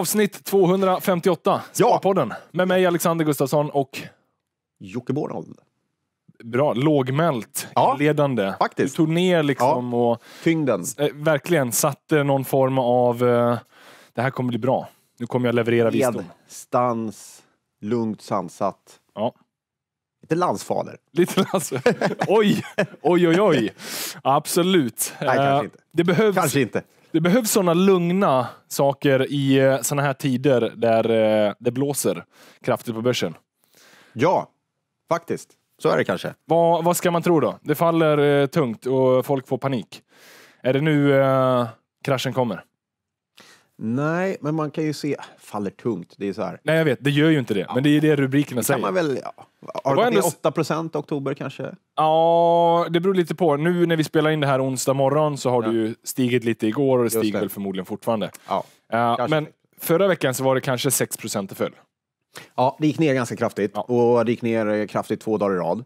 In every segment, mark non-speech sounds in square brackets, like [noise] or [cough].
Avsnitt 258, Sparpodden. Ja. Med mig Alexander Gustafsson och Jocke Bornold. Bra, lågmält ja, ledande. Faktiskt. Du tog ner liksom ja. och... Tyngden. Äh, verkligen, satte eh, någon form av... Äh, det här kommer bli bra. Nu kommer jag leverera Led, visdom. stans, lugnt sansat. Ja. Lite landsfader. Lite landsfader. [laughs] oj, oj, oj, oj. [laughs] Absolut. Nej, kanske inte. Det behövs... Kanske inte. Det behövs sådana lugna saker i eh, sådana här tider där eh, det blåser kraftigt på börsen. Ja, faktiskt. Så är det kanske. Vad, vad ska man tro då? Det faller eh, tungt och folk får panik. Är det nu eh, kraschen kommer? Nej, men man kan ju se, faller tungt, det är så här. Nej jag vet, det gör ju inte det, ja. men det är det rubrikerna det säger. man väl, ja. Har det ändå... 8 procent oktober kanske? Ja, det beror lite på. Nu när vi spelar in det här onsdag morgon så har ja. det ju stigit lite igår och det Just stiger det. väl förmodligen fortfarande. Ja, uh, men förra veckan så var det kanske 6 procent det föll. Ja, det gick ner ganska kraftigt ja. och det gick ner eh, kraftigt två dagar i rad.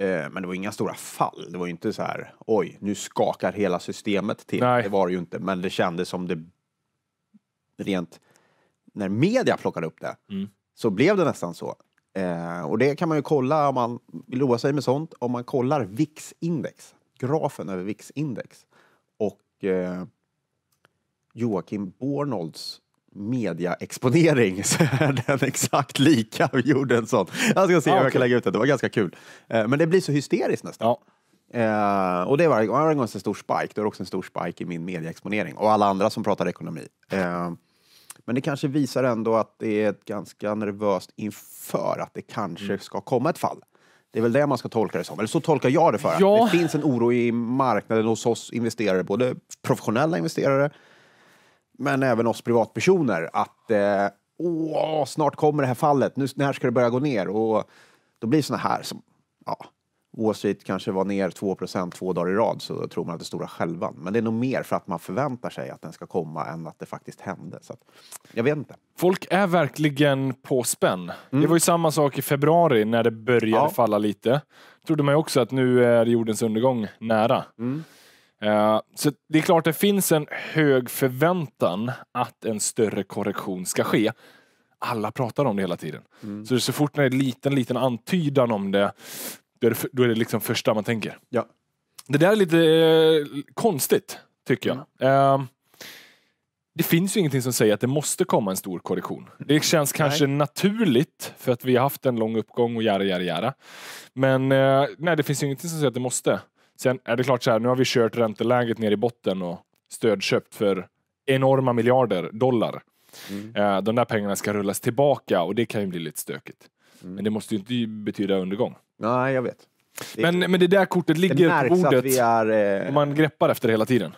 Eh, men det var inga stora fall. Det var ju inte så här, oj, nu skakar hela systemet till. Nej. Det var det ju inte, men det kändes som det rent när media plockade upp det mm. så blev det nästan så. Eh, och det kan man ju kolla om man vill roa sig med sånt. Om man kollar VIX-index, grafen över VIX-index och eh, Joakim Bornolds mediaexponering [laughs] så är den exakt lika. Vi gjorde en sån. Jag ska se ah, om jag kan lägga ut det. Det var ganska kul. Eh, men det blir så hysteriskt nästan. Ja. Eh, och det var varje gång en stor spike, då är också en stor spike i min mediaexponering och alla andra som pratar ekonomi. Eh, men det kanske visar ändå att det är ganska nervöst inför att det kanske mm. ska komma ett fall. Det är väl det man ska tolka det som, eller så tolkar jag det för. Ja. det finns en oro i marknaden hos oss investerare, både professionella investerare men även oss privatpersoner, att eh, åh, snart kommer det här fallet, nu, när ska det börja gå ner? Och då blir såna här som, ja, Wall Street kanske var ner 2 två dagar i rad så tror man att det stora skälvan. Men det är nog mer för att man förväntar sig att den ska komma än att det faktiskt hände. Så att, jag vet inte. Folk är verkligen på spänn. Mm. Det var ju samma sak i februari när det började ja. falla lite. trodde man ju också att nu är jordens undergång nära. Mm. Uh, så det är klart det finns en hög förväntan att en större korrektion ska ske alla pratar om det hela tiden. Mm. Så så fort det är en liten, liten antydan om det, då är det, då är det liksom första man tänker. Ja. Det där är lite eh, konstigt, tycker jag. Mm. Eh, det finns ju ingenting som säger att det måste komma en stor korrektion. Det känns kanske nej. naturligt för att vi har haft en lång uppgång och jära, jära, jära. Men eh, nej, det finns ju ingenting som säger att det måste. Sen är det klart så här, nu har vi kört ränteläget ner i botten och stödköpt för enorma miljarder dollar. Mm. Eh, de där pengarna ska rullas tillbaka och det kan ju bli lite stökigt. Mm. Men det måste ju inte betyda undergång. Nej, jag vet. Det men, men det där kortet ligger på bordet. vi är, eh, och man greppar efter det hela tiden.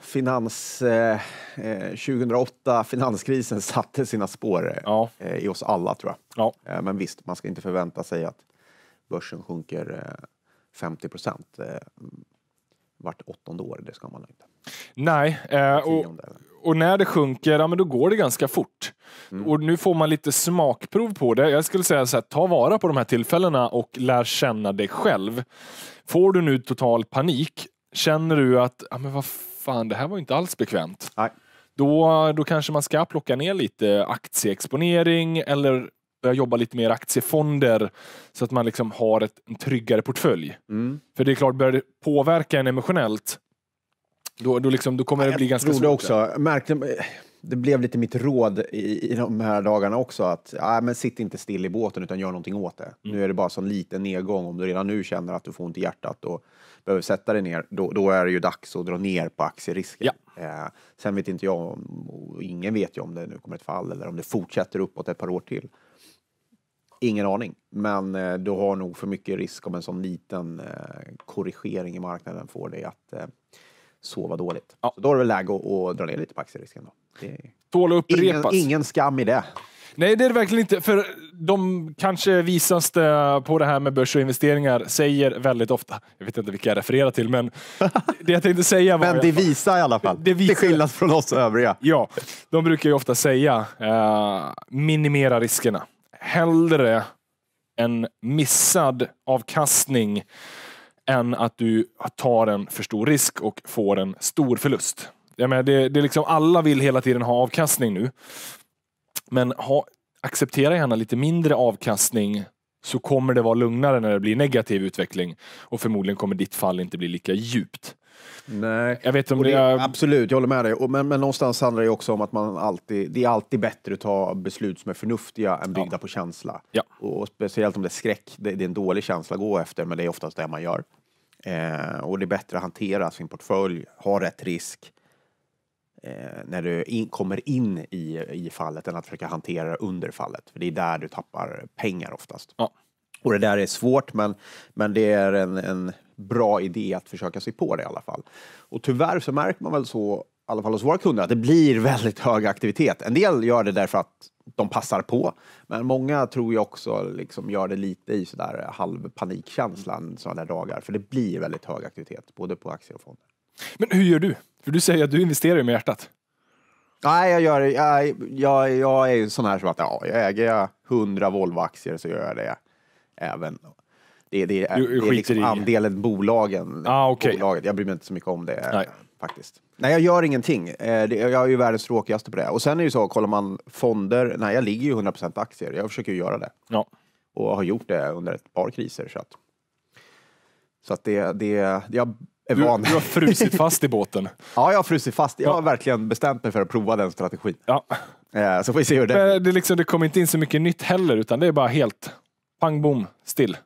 Finans, eh, 2008, eh, finanskrisen satte sina spår eh, ja. Eh, i oss alla tror jag. Ja. men visst, man ska inte förvänta sig att börsen sjunker 50 procent vart åttonde år, det ska man inte. Nej, eh, och, och, när det sjunker, ja, men då går det ganska fort. Mm. Och nu får man lite smakprov på det. Jag skulle säga så här, ta vara på de här tillfällena och lär känna dig själv. Får du nu total panik, känner du att, ja men vad fan, det här var inte alls bekvämt. Nej. Då, då kanske man ska plocka ner lite aktieexponering eller börja jobba lite mer aktiefonder så att man liksom har ett, en tryggare portfölj. Mm. För det är klart, börjar det påverka en emotionellt, då, då, liksom, då kommer ja, det bli ganska svårt. också. Märkte, det blev lite mitt råd i, i de här dagarna också att ja, men sitt inte still i båten utan gör någonting åt det. Mm. Nu är det bara en liten nedgång. Om du redan nu känner att du får ont i hjärtat och behöver sätta dig ner, då, då är det ju dags att dra ner på aktierisken. Ja. Eh, sen vet inte jag, om, och ingen vet ju om det nu kommer ett fall eller om det fortsätter uppåt ett par år till. Ingen aning, men eh, du har nog för mycket risk om en sån liten eh, korrigering i marknaden får dig att eh, sova dåligt. Ja. Så då är det väl läge att, att dra ner lite på aktierisken. Då. Det Tål att upprepas. Ingen, ingen skam i det. Nej, det är det verkligen inte. För de kanske visaste på det här med börs och investeringar säger väldigt ofta, jag vet inte vilka jag refererar till, men [laughs] det jag tänkte säga var... men det visar i alla fall, det visar, till skillnad från oss övriga. Ja, de brukar ju ofta säga eh, minimera riskerna hellre en missad avkastning än att du tar en för stor risk och får en stor förlust. Jag menar, det, det är liksom, alla vill hela tiden ha avkastning nu. Men ha, acceptera gärna lite mindre avkastning så kommer det vara lugnare när det blir negativ utveckling och förmodligen kommer ditt fall inte bli lika djupt. Nej, jag vet om det, är... absolut, jag håller med dig. Men, men någonstans handlar det också om att man alltid, det är alltid bättre att ta beslut som är förnuftiga än byggda ja. på känsla. Ja. Och, speciellt om det är skräck, det, det, är en dålig känsla att gå efter, men det är oftast det man gör. Eh, och det är bättre att hantera sin portfölj, ha rätt risk eh, när du in, kommer in i, i fallet än att försöka hantera det under fallet. För det är där du tappar pengar oftast. Ja. Och det där är svårt, men, men det är en, en bra idé att försöka sig på det i alla fall. Och tyvärr så märker man väl så, i alla fall hos våra kunder, att det blir väldigt hög aktivitet. En del gör det därför att de passar på, men många tror jag också liksom gör det lite i sådär halvpanikkänslan sådana där dagar, för det blir väldigt hög aktivitet, både på aktier och fonder. Men hur gör du? För du säger att du investerar med hjärtat. Nej, jag, gör, jag, jag, jag är ju sån här som att ja, jag äger jag 100 Volvo-aktier så gör jag det även det, det är, du, det är liksom andelen bolagen. Ah, okay. bolaget. Jag bryr mig inte så mycket om det Nej. faktiskt. Nej, jag gör ingenting. Eh, jag är ju världens tråkigaste på det. Och sen är det ju så, kollar man fonder. Nej, jag ligger ju 100% aktier. Jag försöker ju göra det. Ja. Och har gjort det under ett par kriser. Så att, så att det, det, jag är du, van. Du har frusit [laughs] fast i båten. ja, jag har frusit fast. Jag har ja. verkligen bestämt mig för att prova den strategin. Ja. Eh, så får vi se hur det... Men det, liksom, det kommer inte in så mycket nytt heller, utan det är bara helt pang bom still.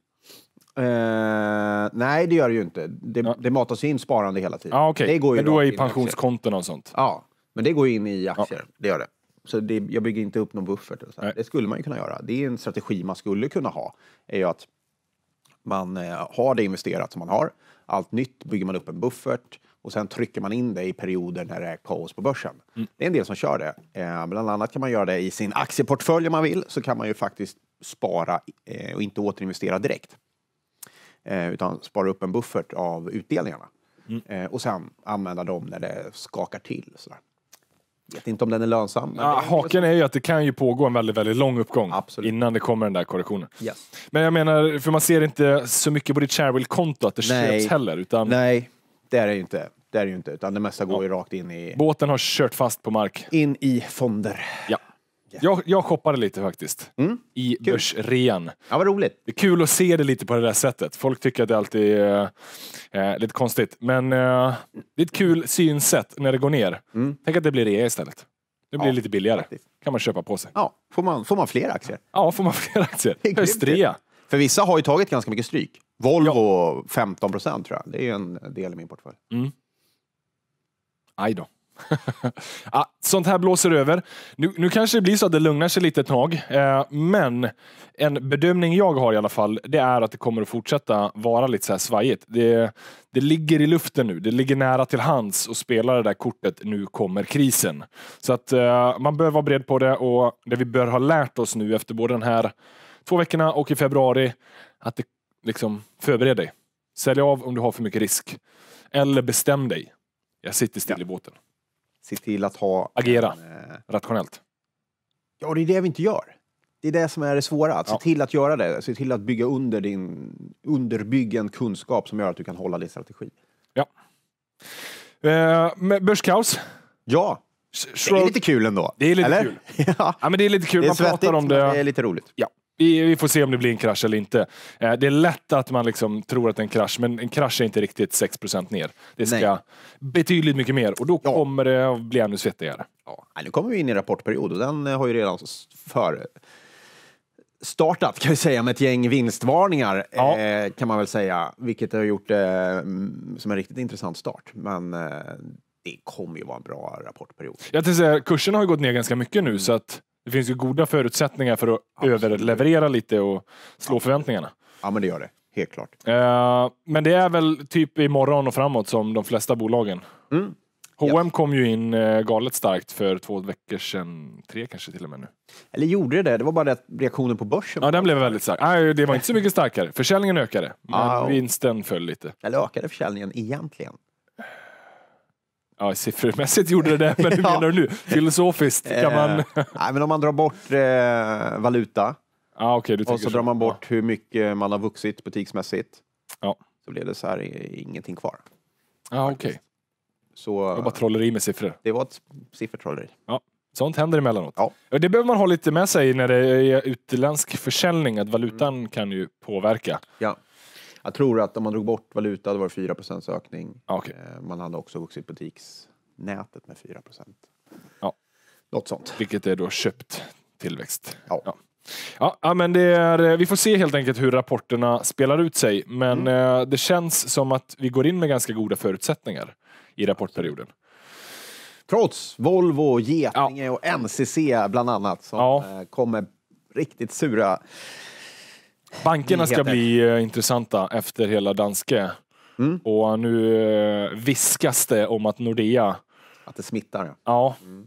Eh, nej, det gör det ju inte. Det, ja. det matas in sparande hela tiden. Ah, okay. det går ju men då är i pensionskonton och sånt? Ja, men det går in i aktier. Ja. Det gör det. Så det, jag bygger inte upp någon buffert. Och så Det skulle man ju kunna göra. Det är en strategi man skulle kunna ha. Är ju att man eh, har det investerat som man har. Allt nytt bygger man upp en buffert och sen trycker man in det i perioder när det är kaos på börsen. Mm. Det är en del som kör det. Eh, bland annat kan man göra det i sin aktieportfölj om man vill. Så kan man ju faktiskt spara eh, och inte återinvestera direkt. Eh, utan spara upp en buffert av utdelningarna. Mm. Eh, och sen använda dem när det skakar till. Sådär. Vet inte om den är lönsam. Ja, är haken är ju att det kan ju pågå en väldigt, väldigt lång uppgång Absolut. innan det kommer den där korrektionen. Yes. Men jag menar, för man ser inte så mycket på ditt sharewill konto att det Nej. köps heller. Utan... Nej, det är det ju inte. Det är det ju inte, utan det mesta går ja. ju rakt in i... Båten har kört fast på mark. In i fonder. Ja mycket. Jag, jag shoppade lite faktiskt. Mm. I börsrean. Ja, vad roligt. Det är kul att se det lite på det där sättet. Folk tycker att det alltid är eh, lite konstigt. Men eh, det är ett kul synsätt när det går ner. Mm. Tänk att det blir rea istället. Det blir ja, lite billigare. Faktiskt. kan man köpa på sig. Ja, får man, får man fler aktier? Ja, får man [laughs] fler aktier. Höstrea. För vissa har ju tagit ganska mycket stryk. Volvo ja. 15 procent tror jag. Det är ju en del i min portfölj. Mm. Aj då. [laughs] ah, sånt här blåser över. Nu, nu, kanske det blir så att det lugnar sig lite ett tag, eh, men en bedömning jag har i alla fall, det är att det kommer att fortsätta vara lite så här svajigt. Det, det ligger i luften nu, det ligger nära till hands att spela det där kortet, nu kommer krisen. Så att eh, man bör vara beredd på det och det vi bör ha lärt oss nu efter både den här två veckorna och i februari, att det, liksom, förbered dig. Sälj av om du har för mycket risk. Eller bestäm dig. Jag sitter still ja. i båten se till att ha... Agera en, eh, rationellt. Ja, det är det vi inte gör. Det är det som är det svåra, att ja. se till att göra det. Se till att bygga under din, underbyggen kunskap som gör att du kan hålla din strategi. Ja. Eh, börskaos. Ja. det är lite kul ändå. Det är lite eller? kul. [laughs] ja. ja. men det är lite kul. Man pratar svettigt, om det. det är lite roligt. Ja. Vi, vi, får se om det blir en krasch eller inte. Eh, det är lätt att man liksom tror att det är en krasch, men en krasch är inte riktigt 6 ner. Det ska Nej. betydligt mycket mer och då ja. kommer det att bli ännu svettigare. Ja. Nu kommer vi in i rapportperiod och den eh, har ju redan för startat kan vi säga med ett gäng vinstvarningar ja. eh, kan man väl säga, vilket har gjort det eh, mm, som en riktigt intressant start. Men eh, det kommer ju vara en bra rapportperiod. Jag tänkte säga, kurserna har ju gått ner ganska mycket nu mm. så att det finns ju goda förutsättningar för att Absolut. överleverera lite och slå förväntningarna. Ja, men det gör det. Helt klart. Eh, men det är väl typ imorgon och framåt som de flesta bolagen. Mm. H&M ja. kom ju in eh, galet starkt för två veckor sedan, tre kanske till och med nu. Eller gjorde det det? Det var bara det att reaktionen på börsen. Ja, den blev väldigt stark. Nej, det var inte så mycket starkare. Försäljningen ökade, men ah, vinsten föll lite. Eller ökade försäljningen egentligen? Ja, siffrmässigt gjorde det det, men hur [laughs] ja. menar du nu? Filosofiskt, kan eh, man... nej, men om man drar bort eh, valuta ah, okay, och så, så, drar man bort ja. hur mycket man har vuxit butiksmässigt. Ja. Så blev det så här ingenting kvar. Ah, okej. Okay. Så, det var bara trolleri med siffror. Det var ett siffertrolleri. Ja. Sånt händer emellanåt. Ja. Det behöver man ha lite med sig när det är utländsk försäljning, att valutan mm. kan ju påverka. Ja. Jag tror att om man drog bort valuta, då var det 4 ökning. Okay. Eh, man hade också vuxit butiksnätet med 4 Ja. Något sånt. Vilket är då köpt tillväxt. Ja. ja. Ja, men det är, eh, vi får se helt enkelt hur rapporterna spelar ut sig. Men mm. Eh, det känns som att vi går in med ganska goda förutsättningar i rapportperioden. Trots Volvo, Getinge ja. och NCC bland annat som ja. kommer riktigt sura Bankerna ska bli eh, intressanta efter hela Danske. Mm. Och nu eh, viskas det om att Nordea... Att det smittar? Ja. Mm.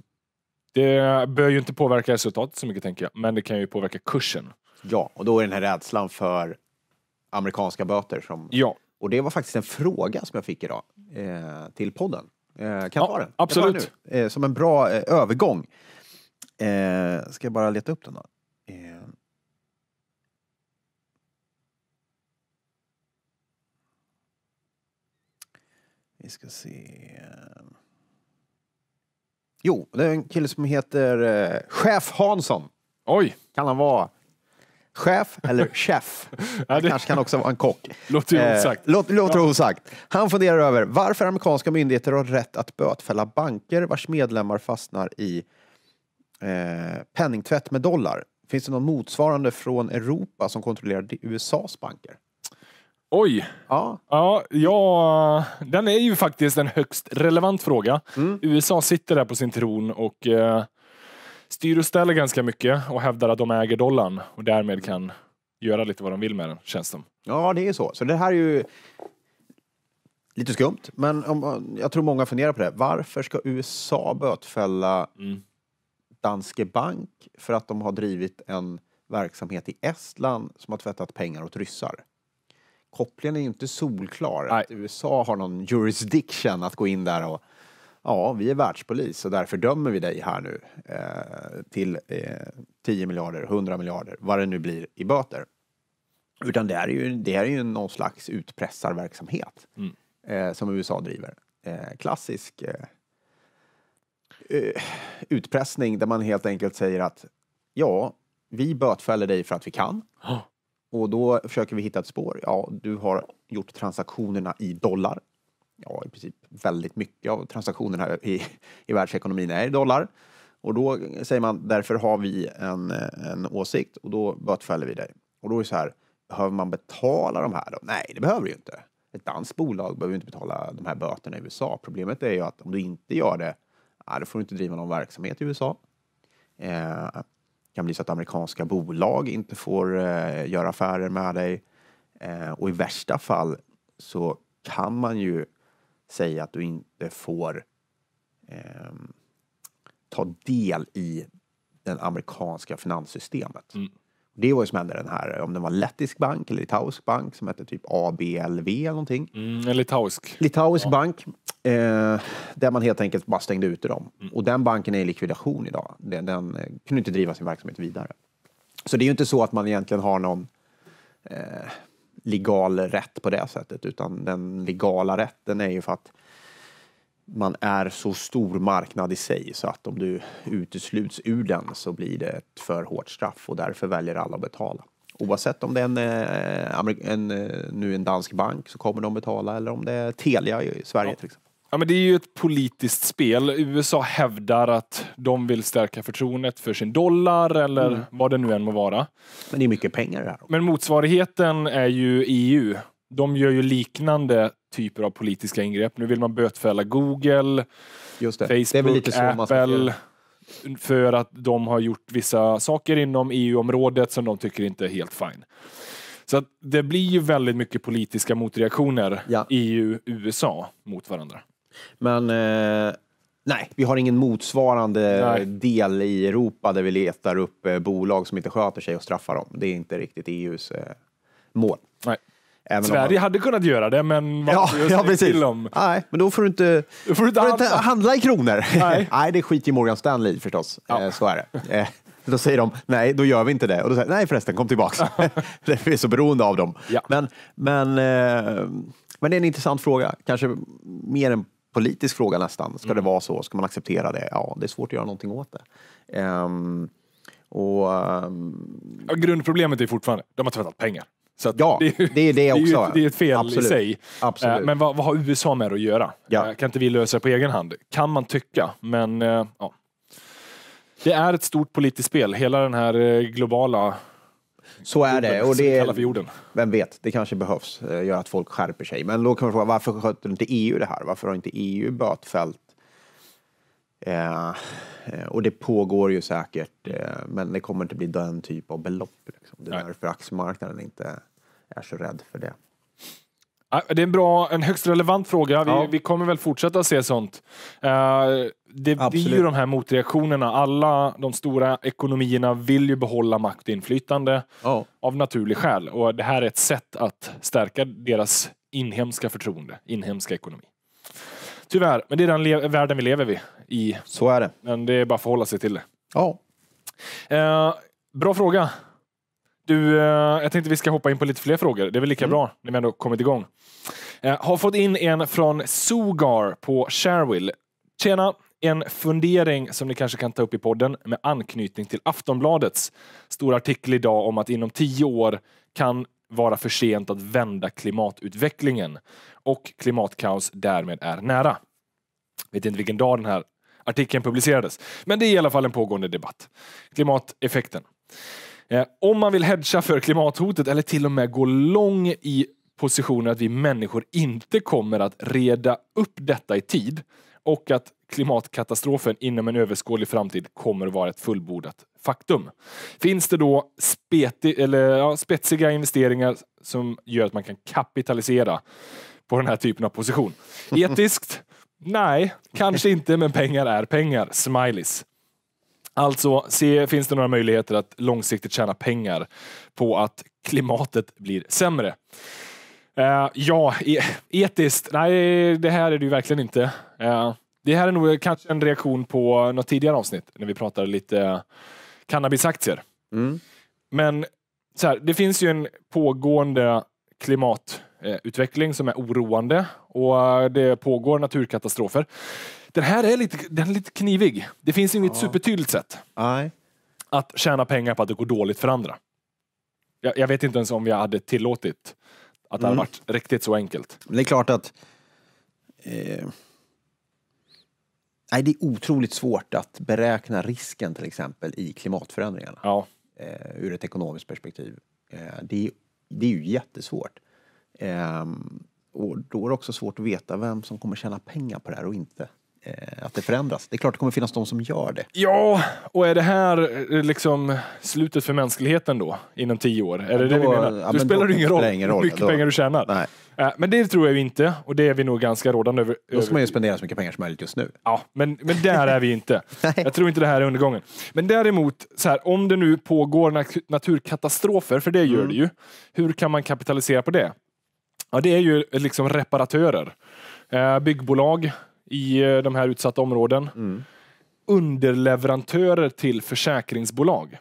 Det bör ju inte påverka resultatet så mycket tänker jag, men det kan ju påverka kursen. Ja, och då är den här rädslan för amerikanska böter som... Ja. Och det var faktiskt en fråga som jag fick idag eh, till podden. Eh, kan jag ja, ta den? Absolut. Ta den eh, som en bra eh, övergång. Eh, ska jag bara leta upp den då? Vi ska se. Jo, det är en kille som heter eh, Chef Hansson. Oj! Kan han vara chef eller [laughs] chef? ja, det... Kanske kan också vara en kock. Låter eh, osagt. Eh, låt, låter ja. osagt. Han funderar över varför amerikanska myndigheter har rätt att bötfälla banker vars medlemmar fastnar i eh, penningtvätt med dollar. Finns det någon motsvarande från Europa som kontrollerar USAs banker? Oj! Ja. Ja, ja, den är ju faktiskt en högst relevant fråga. Mm. USA sitter där på sin tron och eh, styr och ställer ganska mycket och hävdar att de äger dollarn och därmed kan göra lite vad de vill med den, känns det Ja, det är så. Så det här är ju lite skumt, men om, jag tror många funderar på det. Varför ska USA bötfälla mm. Danske Bank för att de har drivit en verksamhet i Estland som har tvättat pengar åt ryssar? kopplingen är ju inte solklar. Nej. Att USA har någon jurisdiction att gå in där och ja, vi är världspolis och därför dömer vi dig här nu eh, till eh, 10 miljarder, 100 miljarder, vad det nu blir i böter. Utan det är ju, det är ju någon slags utpressarverksamhet mm. eh, som USA driver. Eh, klassisk eh, eh, utpressning där man helt enkelt säger att ja, vi bötfäller dig för att vi kan. Och då försöker vi hitta ett spår. Ja, du har gjort transaktionerna i dollar. Ja, i princip väldigt mycket av transaktionerna i, i världsekonomin är i dollar. Och då säger man, därför har vi en, en åsikt och då bötfäller vi dig. Och då är det så här, behöver man betala de här då? Nej, det behöver du ju inte. Ett danskt bolag behöver inte betala de här böterna i USA. Problemet är ju att om du inte gör det, då får du inte driva någon verksamhet i USA. Eh, kan bli så att amerikanska bolag inte får eh, göra affärer med dig. Eh, och i värsta fall så kan man ju säga att du inte får eh, ta del i det amerikanska finanssystemet. Mm. Det var ju som hände den här, om den var lettisk bank eller litauisk bank som hette typ ABLV eller någonting. Mm, en litauisk. Litauisk ja. bank. Eh, där man helt enkelt bara stängde ute dem. Mm. Och den banken är i likvidation idag. Den, den kunde inte driva sin verksamhet vidare. Så det är ju inte så att man egentligen har någon eh, legal rätt på det sättet utan den legala rätten är ju för att man är så stor marknad i sig så att om du utesluts ur den så blir det ett för hårt straff och därför väljer alla att betala. Oavsett om det är en, eh, en, eh, nu en dansk bank så kommer de betala eller om det är Telia i Sverige ja. till exempel. Ja, men det är ju ett politiskt spel. USA hävdar att de vill stärka förtroendet för sin dollar eller mm. vad det nu än må vara. Men det är mycket pengar det här. Men motsvarigheten är ju EU de gör ju liknande typer av politiska ingrepp. Nu vill man bötfälla Google, Facebook, Apple för att de har gjort vissa saker inom EU-området som de tycker inte är helt fine. Så det blir ju väldigt mycket politiska motreaktioner, ja. EU-USA mot varandra. Men eh... Nej, vi har ingen motsvarande Nej. del i Europa där vi letar upp eh, bolag som inte sköter sig och straffar dem. Det är inte riktigt EUs eh, mål. Nej. Även Sverige man... hade kunnat göra det, men ja, ja, precis. till dem. Nej, men då får du inte, får du inte, får handla. inte handla. i kronor. Nej. [laughs] nej, det skiter Morgan Stanley förstås. Ja. Eh, så är det. Eh, då säger de nej, då gör vi inte det. Och då säger nej förresten, kom tillbaka. [laughs] vi är så beroende av dem. Ja. Men, men, eh, men det är en intressant fråga, kanske mer en politisk fråga nästan. Ska mm. det vara så? Ska man acceptera det? Ja, det är svårt att göra någonting åt det. Um, och, um... ja, grundproblemet är fortfarande, de har tvättat pengar ja, det, det är det också. Det är, ju, det är ett fel Absolut. i sig. Absolut. Eh, men vad, vad, har USA med det att göra? Ja. Eh, kan inte vi lösa det på egen hand? Kan man tycka, men eh, ja. Det är ett stort politiskt spel, hela den här globala så är det. Och det är, vem vet, det kanske behövs, göra att folk skärper sig. Men då kan man fråga, varför sköter inte EU det här? Varför har inte EU bötfällt? Eh, och det pågår ju säkert, eh, men det kommer inte bli den typ av belopp. Liksom. Det är därför aktiemarknaden inte är så rädd för det. Det är en, bra, en högst relevant fråga. Vi, ja. vi kommer väl fortsätta se sånt. Eh, det Absolut. blir ju de här motreaktionerna. Alla de stora ekonomierna vill ju behålla makt och inflytande oh. av naturlig skäl. Och det här är ett sätt att stärka deras inhemska förtroende, inhemska ekonomi. Tyvärr, men det är den världen vi lever i. Så är det. Men det är bara att förhålla sig till det. Ja. Oh. bra fråga. Du, eh, jag tänkte vi ska hoppa in på lite fler frågor. Det är väl lika mm. bra när vi ändå kommit igång. Jag eh, har fått in en från Sugar på Sharewill. Tjena! En fundering som ni kanske kan ta upp i podden med anknytning till Aftonbladets stora artikel idag om att inom tio år kan vara för sent att vända klimatutvecklingen och klimatkaos därmed är nära. Vet inte vilken dag den här artikeln publicerades, men det är i alla fall en pågående debatt. Klimateffekten. Eh, om man vill hedga för klimathotet eller till och med gå lång i positionen att vi människor inte kommer att reda upp detta i tid och att klimatkatastrofen inom en överskådlig framtid kommer att vara ett fullbordat faktum. Finns det då speti, eller, ja, spetsiga investeringar som gör att man kan kapitalisera på den här typen av position? Etiskt? Nej, kanske inte, men pengar är pengar. Smileys. Alltså, se, finns det några möjligheter att långsiktigt tjäna pengar på att klimatet blir sämre? Uh, ja, e, etiskt? Nej, det här är det ju verkligen inte. Uh, det här är nog kanske en reaktion på något tidigare avsnitt när vi pratade lite cannabisaktier. Mm. Men så här, det finns ju en pågående klimatutveckling som är oroande och det pågår naturkatastrofer. Den här är lite, den är lite knivig. Det finns inget ja. supertydligt sätt Nej. att tjäna pengar på att det går dåligt för andra. Jag, jag vet inte ens om jag hade tillåtit att det mm. hade varit riktigt så enkelt. Men det är klart att... Eh, nej, det är otroligt svårt att beräkna risken till exempel i klimatförändringarna. Ja. Eh, ur ett ekonomiskt perspektiv. Eh, det, det är ju jättesvårt. Eh, och då är det också svårt att veta vem som kommer tjäna pengar på det här och inte. Eh, att det förändras. Det är klart det kommer finnas de som gör det. Ja, och är det här eh, liksom slutet för mänskligheten då? Inom tio år? Är ja, det då, det menar? Ja, då spelar det ingen ingen roll, hur mycket då. pengar du tjänar. Nej. Eh, men det tror jag inte och det är vi nog ganska rådande över. Då ska man ju spendera så mycket pengar som möjligt just nu. Ja, men, men där är vi inte. [laughs] jag tror inte det här är undergången. Men däremot, så här, om det nu pågår naturkatastrofer, för det gör mm. det ju. Hur kan man kapitalisera på det? Ja, det är ju liksom reparatörer byggbolag i eh, de här utsatta områden. Mm. Underleverantörer till försäkringsbolag.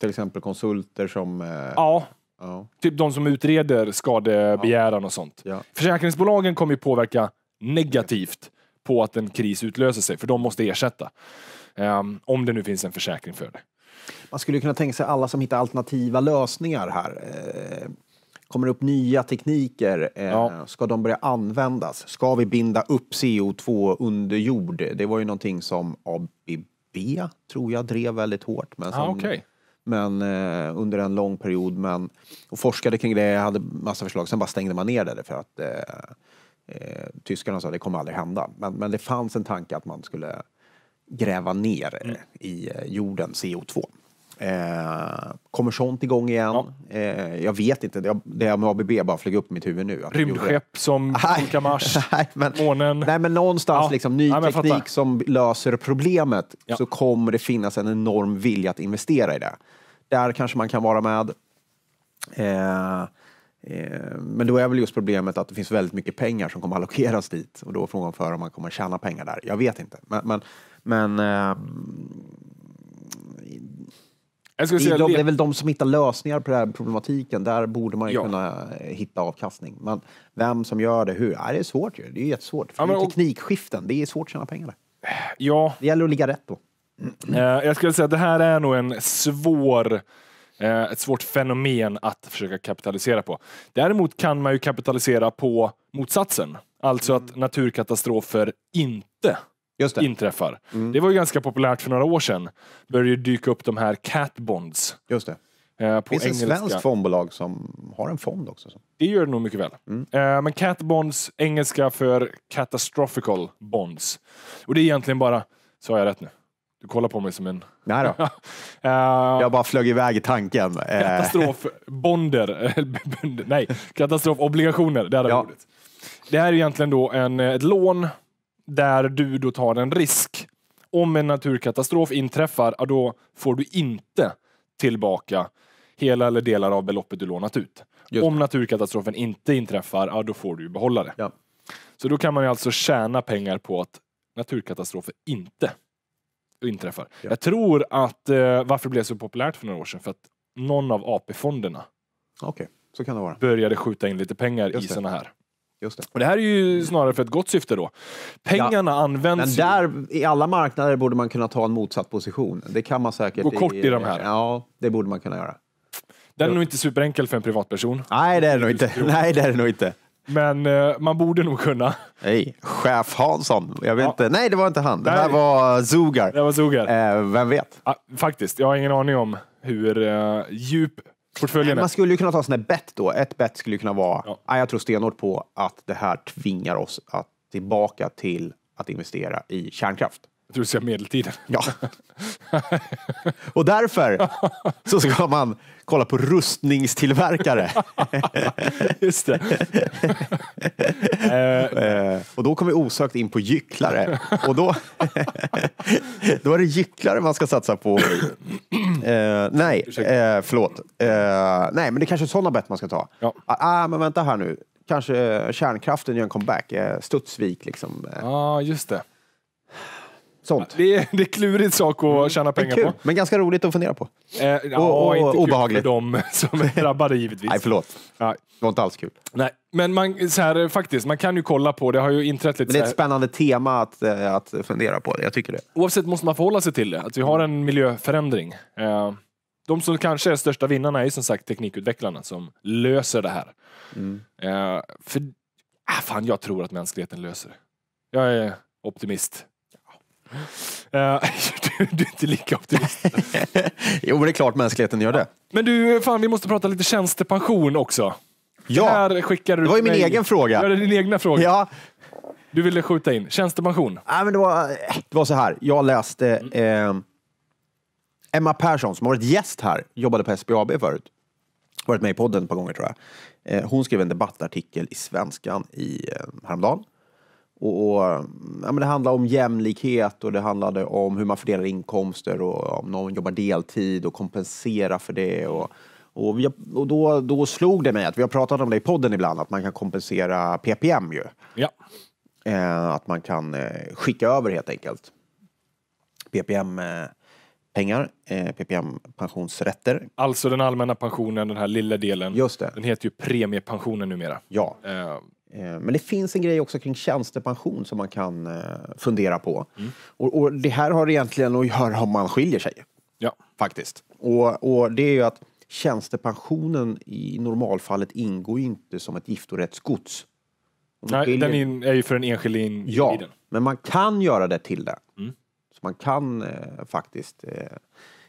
Till exempel konsulter som... Eh, ja. ja. Typ de som utreder skadebegäran ja. och sånt. Ja. Försäkringsbolagen kommer ju påverka negativt på att en kris utlöser sig, för de måste ersätta. Um, om det nu finns en försäkring för det. Man skulle kunna tänka sig alla som hittar alternativa lösningar här. Eh, Kommer det upp nya tekniker? Eh, ja. Ska de börja användas? Ska vi binda upp CO2 under jord? Det var ju någonting som ABB, tror jag, drev väldigt hårt. Men ah, som, ah, okay men eh, under en lång period. Men, och forskade kring det, hade massa förslag. Sen bara stängde man ner det för att eh, eh, tyskarna sa att det kommer aldrig hända. Men, men det fanns en tanke att man skulle gräva ner mm. i eh, jorden CO2. Eh, kommer sånt igång igen? Ja. Eh, jag vet inte, det, det med ABB bara flög upp i mitt huvud nu. Rymdskepp som tolkar [laughs] Mars, [laughs] nej, men, månen. Nej, men någonstans ja. liksom, ny nej, teknik som löser problemet ja. så kommer det finnas en enorm vilja att investera i det. Där kanske man kan vara med. Eh, eh men då är väl just problemet att det finns väldigt mycket pengar som kommer allokeras dit och då är frågan för om man kommer tjäna pengar där. Jag vet inte. Men, men, men ehm, jag det, säga, de, det är väl de som hittar lösningar på den här problematiken. Där borde man ju ja. kunna eh, hitta avkastning. Men vem som gör det, hur? Ja, det är svårt ju. Det är jättesvårt. För ja, men, teknikskiften, det är svårt att tjäna pengar där. Ja. Det gäller att ligga rätt då. Eh, jag skulle säga att det här är nog en svår eh, ett svårt fenomen att försöka kapitalisera på. Däremot kan man ju kapitalisera på motsatsen. Alltså att mm. naturkatastrofer inte Just det. inträffar. Mm. Det var ju ganska populärt för några år sedan. Började ju dyka upp de här cat bonds. Just det. Eh, på Finns engelska. ett svenskt fondbolag som har en fond också? Det gör det nog mycket väl. Mm. Eh, men cat bonds, engelska för catastrophical bonds. Och det är egentligen bara, sa jag rätt nu? Du kollar på mig som en... Nej då. uh, [laughs] jag bara flög iväg i tanken. Eh. Katastrofbonder. [laughs] Nej, katastrofobligationer. Det ja. Det här är egentligen då en, ett lån där du då tar en risk. Om en naturkatastrof inträffar, då får du inte tillbaka hela eller delar av beloppet du lånat ut. Om naturkatastrofen inte inträffar, då får du behålla det. Ja. Så då kan man alltså tjäna pengar på att naturkatastrofer inte inträffar. Ja. Jag tror att eh, varför det blev så populärt för några år sedan, för att någon av AP-fonderna okay. så kan det vara. började skjuta in lite pengar Just i sådana här. Just det. Och det här är ju snarare för ett gott syfte då. Pengarna ja. används Men där, ju. i alla marknader borde man kunna ta en motsatt position. Det kan man säkert. Gå kort i, i de här. Ja, det borde man kunna göra. Den är nog inte superenkel för en privatperson. Nej, det är det nog inte. Nej, det är nog inte. Men eh, man borde nog kunna. Nej, chef Hansson. Jag vet ja. inte. Nej, det var inte han. Det här var Zugar. Det var Zogar. Eh, vem vet? Ah, faktiskt, jag har ingen aning om hur eh, djup portföljen. Eh, man skulle ju kunna ta en sån här bet då. Ett bett skulle kunna vara, ja. Ah, jag tror stenhårt på att det här tvingar oss att tillbaka till att investera i kärnkraft. Jag du säger medeltiden. Ja. Och därför så ska man kolla på rustningstillverkare. Just det. Eh, och då kommer vi osökt in på gycklare. Och då, då är det gycklare man ska satsa på. Eh, nej, eh, förlåt. Eh, nej, men det är kanske är sådana bett man ska ta. Ja. Ah, ah men vänta här nu. Kanske eh, kärnkraften gör en comeback. Eh, Studsvik liksom. Ja, ah, just det. Sånt. Det är, det är klurigt sak att mm. tjäna pengar kul, på. Men ganska roligt att fundera på. Eh, ja, och, och, inte obehagligt. kul för de [laughs] som är drabbade givetvis. Nej, förlåt. Nej. Det var inte alls kul. Nej, men man, så här, faktiskt, man kan ju kolla på, det har ju inträtt lite... Men det är ett spännande tema att, eh, att fundera på, jag tycker det. Oavsett måste man förhålla sig till det, att vi har en miljöförändring. Eh, de som kanske är största vinnarna är ju som sagt teknikutvecklarna som löser det här. Mm. Eh, för, äh, fan, jag tror att mänskligheten löser det. Jag är optimist. Eh, [laughs] du, du, är inte lika optimist. [laughs] jo, men det är klart mänskligheten gör det. Men du, fan, vi måste prata lite tjänstepension också. Ja, Här skickar du det var ju min mig. egen fråga. Ja, det är din egna fråga. Ja. Du ville skjuta in tjänstepension. Nej, men det, var, eh, det var så här, jag läste mm. eh, Emma Persson som har varit gäst här, jobbade på SBAB förut. Varit med i podden ett par gånger tror jag. Eh, hon skrev en debattartikel i Svenskan i, häromdagen och, och, ja, men det handlade om jämlikhet och det handlade om hur man fördelar inkomster och om någon jobbar deltid och kompensera för det. Och, och, vi, och då, då slog det mig att vi har pratat om det i podden ibland, att man kan kompensera PPM ju. Ja. Eh, att man kan eh, skicka över helt enkelt. PPM eh, eh, PPM pensionsrätter. Alltså den allmänna pensionen, den här lilla delen. Just det. Den heter ju premiepensionen numera. Ja. Eh, Eh, men det finns en grej också kring tjänstepension som man kan eh, fundera på. Mm. Och, och, det här har egentligen att göra om man skiljer sig. Ja. Faktiskt. Och, och det är ju att tjänstepensionen i normalfallet ingår ju inte som ett giftorättsgods. Nej, skiljer... den är ju för den enskilde individen. Ja, men man kan göra det till det. Mm. Så man kan eh, faktiskt, eh,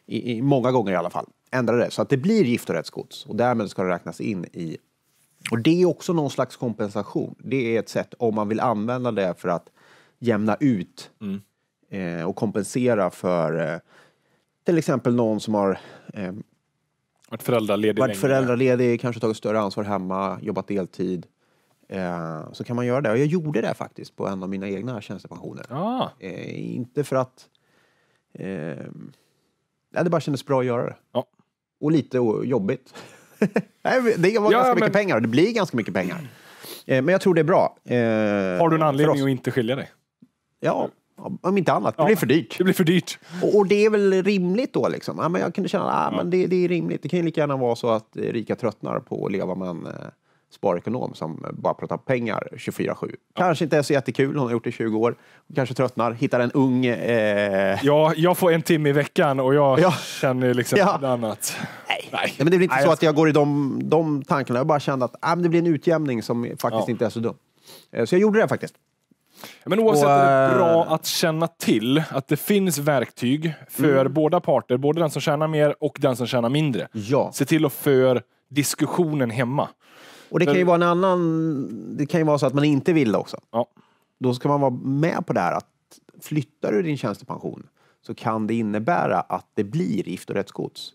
i, i, många gånger i alla fall, ändra det så att det blir giftorättsgods och därmed ska det räknas in i och det är också någon slags kompensation. Det är ett sätt om man vill använda det för att jämna ut mm. eh, och kompensera för eh, till exempel någon som har eh, varit föräldraledig, varit föräldraledig kanske tagit större ansvar hemma, jobbat deltid. Eh, så kan man göra det. Och jag gjorde det faktiskt på en av mina egna tjänstepensioner. Ah. Eh, inte för att... Eh, det bara kändes bra att göra det. Ah. Och lite jobbigt. [laughs] det var ja, ganska men... mycket pengar och det blir ganska mycket pengar. Eh, men jag tror det är bra. Eh, har du en anledning att inte skilja dig? Ja, om inte annat. Det ja. blir för dyrt. Det blir för dyrt. Och, och, det är väl rimligt då liksom. Ja, men jag kunde känna att ah, ja. det, det, är rimligt. Det kan ju lika gärna vara så att rika tröttnar på att leva med en eh, sparekonom som bara pratar pengar 24-7. Kanske inte är så jättekul, hon har gjort det i 20 år. Hon kanske tröttnar, hittar en ung... Eh... Ja, jag får en timme i veckan och jag känner liksom ja. annat. Nej. men det är väl inte Nej, så att jag går i de, de tankarna. Jag bara kände att ah, men det blir en utjämning som faktiskt ja. inte är så dum. Eh, så jag gjorde det faktiskt. Men oavsett och, är det bra eh, att känna till att det finns verktyg för mm. båda parter, både den som tjänar mer och den som tjänar mindre. Ja. Se till att för diskussionen hemma. Och det kan ju vara en annan... Det kan ju vara så att man inte vill det också. Ja. Då ska man vara med på det här att flyttar du din tjänstepension så kan det innebära att det blir gift och rättsgods.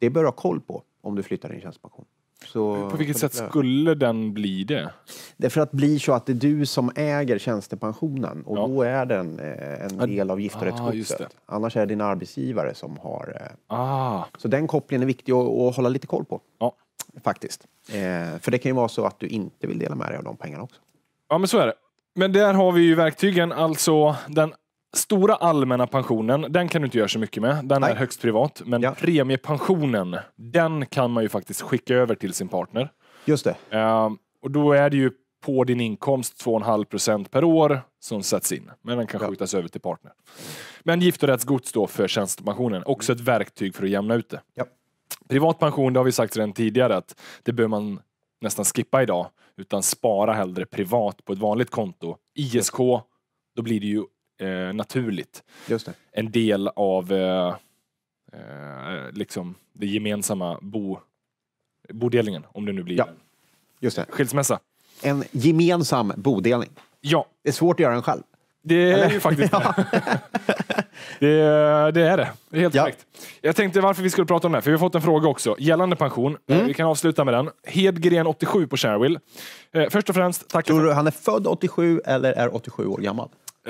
Det bör du ha koll på om du flyttar din tjänstepension. Så, på vilket sätt skulle den bli det? Det är för att bli så att det är du som äger tjänstepensionen och ja. då är den eh, en del av giftorättsgodset. Ah, Annars är det din arbetsgivare som har... Eh, ah. Så den kopplingen är viktig att, att hålla lite koll på. Ja. Faktiskt. Eh, för det kan ju vara så att du inte vill dela med dig av de pengarna också. Ja, men så är det. Men där har vi ju verktygen, alltså den Stora allmänna pensionen, den kan du inte göra så mycket med. Den Nej. är högst privat. Men ja. premiepensionen, den kan man ju faktiskt skicka över till sin partner. Just det. Uh, och då är det ju på din inkomst 2,5 procent per år som sätts in. Men den kan ja. skjutas över till partner. Men giftorättsgods då för tjänstepensionen, också ett verktyg för att jämna ut det. Ja. Privat pension, det har vi sagt redan tidigare att det bör man nästan skippa idag, utan spara hellre privat på ett vanligt konto. ISK, då blir det ju eh, naturligt. En del av eh, eh, liksom det gemensamma bo, bodelningen, om det nu blir ja. Just det. skilsmässa. En gemensam bodelning. Ja. Det är svårt att göra den själv. Det är ju faktiskt [laughs] det. [laughs] det. det. är det. Det är helt ja. korrekt. Jag tänkte varför vi skulle prata om det här, för vi har fått en fråga också gällande pension. Eh, mm. Vi kan avsluta med den. Hedgren 87 på Sharewill. Eh, först och främst, tack. Tror du han är född 87 eller är 87 år gammal?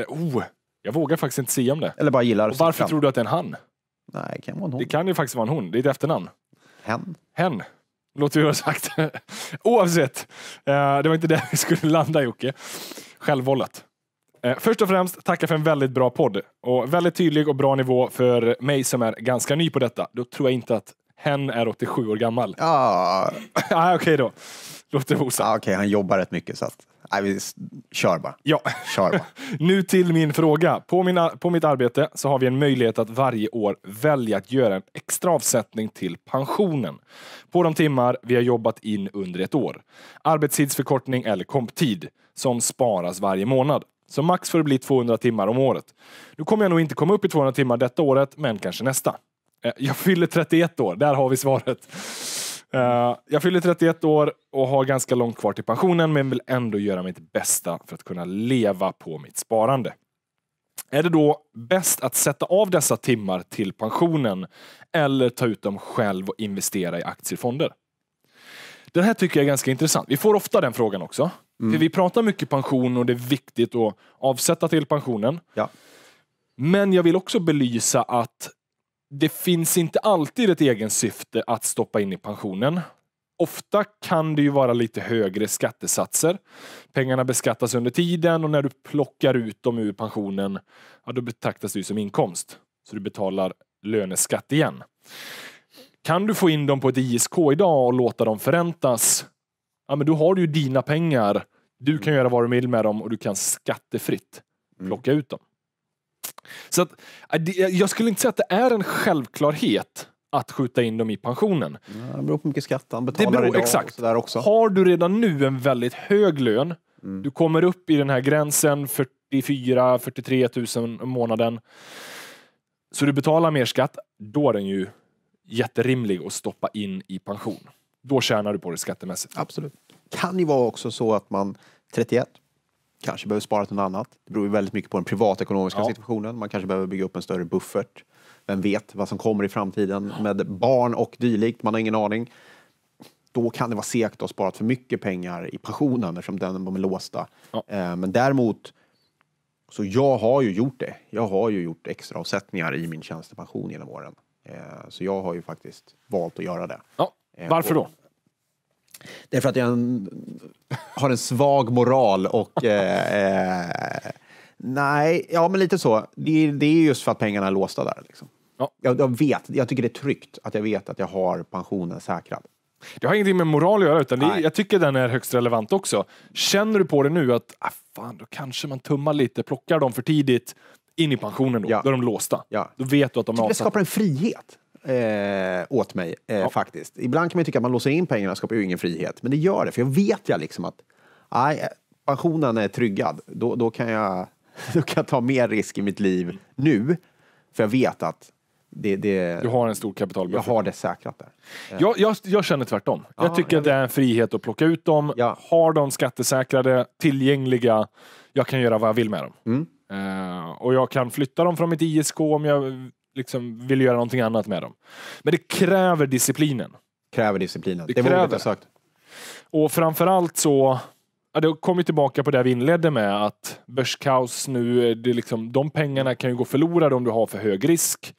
Oh, jag vågar faktiskt inte säga om det. Eller bara gillar. Och varför tror du att det är en han? Nej, det kan vara en hon. Det kan ju faktiskt vara en hon. Det är ett efternamn. Hen. Hen. Låter vi ha sagt. [laughs] Oavsett. Eh, det var inte där vi skulle landa Jocke. Självvållat. Eh, först och främst, tacka för en väldigt bra podd. Och väldigt tydlig och bra nivå för mig som är ganska ny på detta. Då tror jag inte att hen är 87 år gammal. Ja. ah, [laughs] Okej okay då. Låter det osagt. Ah, Okej, okay, han jobbar rätt mycket så att, nej, vi kör bara. Ja. Kör bara. [laughs] nu till min fråga. På, mina, på mitt arbete så har vi en möjlighet att varje år välja att göra en extra avsättning till pensionen. På de timmar vi har jobbat in under ett år. Arbetstidsförkortning eller komptid som sparas varje månad. Så max får det bli 200 timmar om året. Nu kommer jag nog inte komma upp i 200 timmar detta året, men kanske nästa. Eh, jag fyller 31 år, där har vi svaret. Eh, jag fyller 31 år och har ganska långt kvar till pensionen men vill ändå göra mitt bästa för att kunna leva på mitt sparande. Är det då bäst att sätta av dessa timmar till pensionen eller ta ut dem själv och investera i aktiefonder? Det här tycker jag är ganska intressant. Vi får ofta den frågan också. Mm. För vi pratar mycket pension och det är viktigt att avsätta till pensionen. Ja. Men jag vill också belysa att det finns inte alltid ett egen syfte att stoppa in i pensionen. Ofta kan det ju vara lite högre skattesatser. Pengarna beskattas under tiden och när du plockar ut dem ur pensionen, ja, då betraktas det som inkomst. Så du betalar löneskatt igen. Kan du få in dem på ett ISK idag och låta dem förräntas, ja, men då har du ju dina pengar. Du kan göra vad du vill med dem och du kan skattefritt mm. plocka ut dem. Så att, äh, jag skulle inte säga att det är en självklarhet att skjuta in dem i pensionen. Det beror på hur mycket skatt han betalar det beror, idag. Exakt. Och också. Har du redan nu en väldigt hög lön, mm. du kommer upp i den här gränsen 44 43 000 månaden, så du betalar mer skatt, då är den ju jätterimlig att stoppa in i pension. Då tjänar du på det skattemässigt. Absolut. Kan ju vara också så att man 31, kanske behöver spara till något annat. Det beror ju väldigt mycket på den privatekonomiska ja. situationen. Man kanske behöver bygga upp en större buffert. Vem vet vad som kommer i framtiden med barn och dylikt? Man har ingen aning. Då kan det vara segt att ha sparat för mycket pengar i pensionen eftersom den är låsta. Ja. Eh, men däremot, så jag har ju gjort det. Jag har ju gjort extra avsättningar i min tjänstepension genom åren. Eh, så jag har ju faktiskt valt att göra det. Ja. Eh, Varför då? Därför att jag har en svag moral och eh, eh, nej, ja men lite så. Det, det, är just för att pengarna är låsta där. Liksom. Ja. Jag, jag, vet, jag tycker det är tryggt att jag vet att jag har pensionen säkrad. Det har ingenting med moral att göra, utan är, jag tycker den är högst relevant också. Känner du på det nu att ah, fan, då kanske man tummar lite, plockar dem för tidigt in i pensionen då, ja. då är de låsta. Ja. Då vet du att de är avsatta. Det skapar en frihet eh, åt mig eh, ja. faktiskt. Ibland kan man tycka att man låser in pengarna och skapar ju ingen frihet. Men det gör det, för jag vet ju liksom att nej, pensionen är tryggad. Då, då, kan jag, [laughs] då kan jag ta mer risk i mitt liv nu, för jag vet att det, det, du har en stor kapitalbuffert. Jag har det säkrat där. Jag, jag, jag känner tvärtom. Ah, jag tycker jag att det är en frihet att plocka ut dem, ja. har dem skattesäkrade, tillgängliga. Jag kan göra vad jag vill med dem. Mm. Uh, och jag kan flytta dem från mitt ISK om jag liksom vill göra någonting annat med dem. Men det kräver disciplinen. Kräver disciplinen. Det, det kräver. var sagt. Och framförallt så, ja, det kommer tillbaka på det vi inledde med att börskaos nu, det liksom, de pengarna kan ju gå förlorade om du har för hög risk.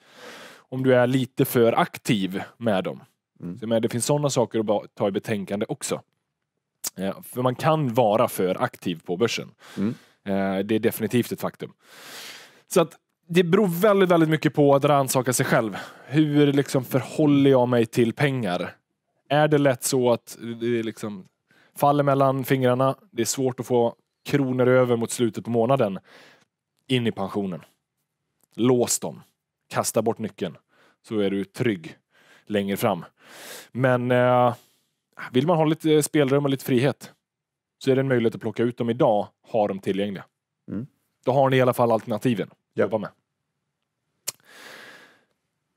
Om du är lite för aktiv med dem. Mm. Men det finns sådana saker att ta i betänkande också. Ja, eh, för man kan vara för aktiv på börsen. Mm. Eh, det är definitivt ett faktum. Så att det beror väldigt, väldigt mycket på att rannsaka sig själv. Hur liksom förhåller jag mig till pengar? Är det lätt så att det liksom faller mellan fingrarna, det är svårt att få kronor över mot slutet på månaden, in i pensionen. Lås dem. Kasta bort nyckeln. Så är du trygg längre fram. Men eh, vill man ha lite spelrum och lite frihet så är det en möjlighet att plocka ut dem idag, ha dem tillgängliga. Mm. Då har ni i alla fall alternativen att jobba med.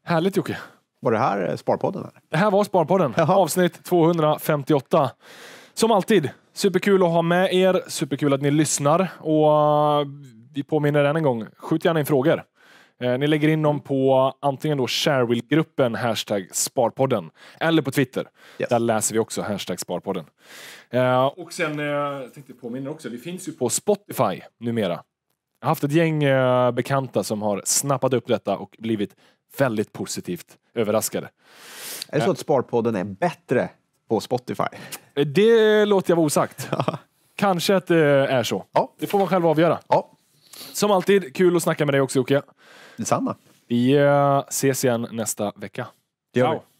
Härligt Jocke! Var det här eh, Sparpodden? Eller? Det här var Sparpodden, Jaha. avsnitt 258. Som alltid, superkul att ha med er, superkul att ni lyssnar och eh, vi påminner än en gång, skjut gärna in frågor. Eh, ni lägger in dem på antingen då sharewheel-gruppen, hashtag Sparpodden, eller på Twitter. Yes. Där läser vi också hashtag Sparpodden. Och sen tänkte jag påminna också, vi finns ju på Spotify numera. Jag har haft ett gäng bekanta som har snappat upp detta och blivit väldigt positivt överraskade. Är det så eh. att Sparpodden är bättre på Spotify? Eh, det låter jag vara osagt. [laughs] Kanske att det är så. Ja. Det får man själv avgöra. Ja. Som alltid, kul att snacka med dig också Jocke. Detsamma. Vi eh, ses igen nästa vecka. Det gör Ciao. Vi.